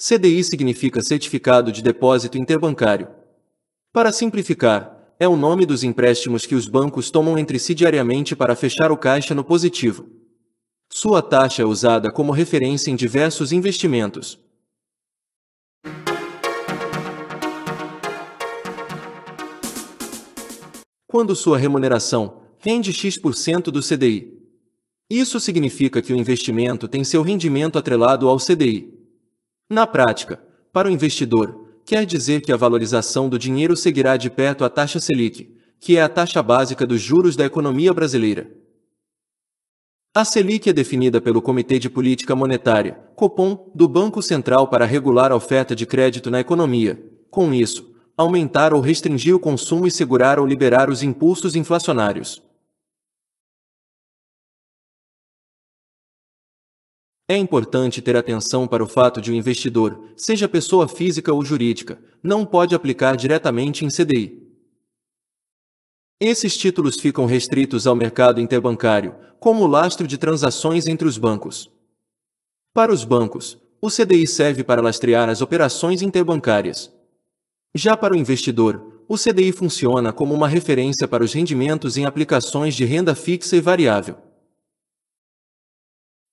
CDI significa Certificado de Depósito Interbancário. Para simplificar, é o nome dos empréstimos que os bancos tomam entre si diariamente para fechar o caixa no positivo. Sua taxa é usada como referência em diversos investimentos. Quando sua remuneração rende X% do CDI. Isso significa que o investimento tem seu rendimento atrelado ao CDI. Na prática, para o investidor, quer dizer que a valorização do dinheiro seguirá de perto a taxa Selic, que é a taxa básica dos juros da economia brasileira. A Selic é definida pelo Comitê de Política Monetária, COPOM, do Banco Central para regular a oferta de crédito na economia. Com isso, aumentar ou restringir o consumo e segurar ou liberar os impulsos inflacionários. É importante ter atenção para o fato de o investidor, seja pessoa física ou jurídica, não pode aplicar diretamente em CDI. Esses títulos ficam restritos ao mercado interbancário, como lastro de transações entre os bancos. Para os bancos, o CDI serve para lastrear as operações interbancárias. Já para o investidor, o CDI funciona como uma referência para os rendimentos em aplicações de renda fixa e variável.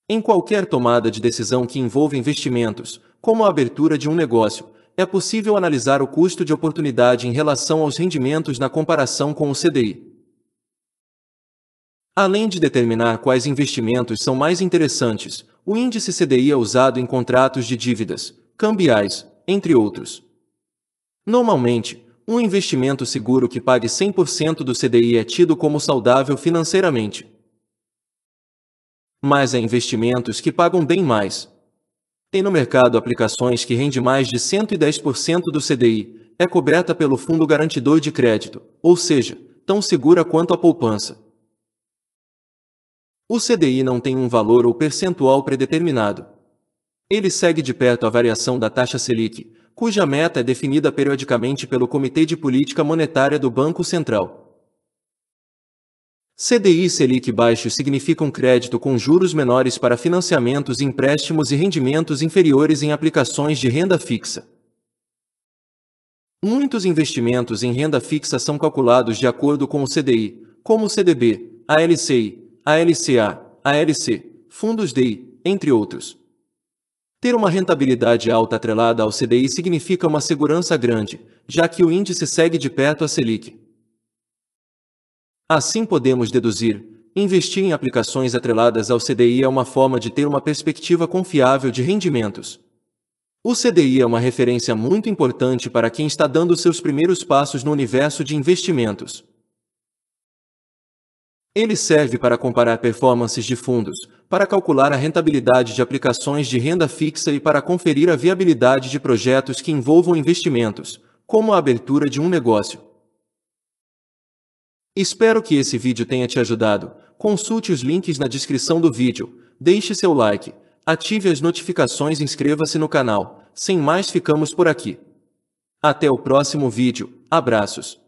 Em qualquer tomada de decisão que envolva investimentos, como a abertura de um negócio, é possível analisar o custo de oportunidade em relação aos rendimentos na comparação com o CDI. Além de determinar quais investimentos são mais interessantes, o índice CDI é usado em contratos de dívidas, cambiais, entre outros. Normalmente, um investimento seguro que pague 100% do CDI é tido como saudável financeiramente mas há é investimentos que pagam bem mais. Tem no mercado aplicações que rende mais de 110% do CDI, é coberta pelo Fundo Garantidor de Crédito, ou seja, tão segura quanto a poupança. O CDI não tem um valor ou percentual predeterminado. Ele segue de perto a variação da taxa Selic, cuja meta é definida periodicamente pelo Comitê de Política Monetária do Banco Central. CDI Selic baixo significam um crédito com juros menores para financiamentos empréstimos e rendimentos inferiores em aplicações de renda fixa. Muitos investimentos em renda fixa são calculados de acordo com o CDI, como o CDB, a LCI, a LCA, a LC, fundos DI, entre outros. Ter uma rentabilidade alta atrelada ao CDI significa uma segurança grande, já que o índice segue de perto a Selic. Assim podemos deduzir, investir em aplicações atreladas ao CDI é uma forma de ter uma perspectiva confiável de rendimentos. O CDI é uma referência muito importante para quem está dando seus primeiros passos no universo de investimentos. Ele serve para comparar performances de fundos, para calcular a rentabilidade de aplicações de renda fixa e para conferir a viabilidade de projetos que envolvam investimentos, como a abertura de um negócio. Espero que esse vídeo tenha te ajudado. Consulte os links na descrição do vídeo, deixe seu like, ative as notificações e inscreva-se no canal. Sem mais ficamos por aqui. Até o próximo vídeo. Abraços.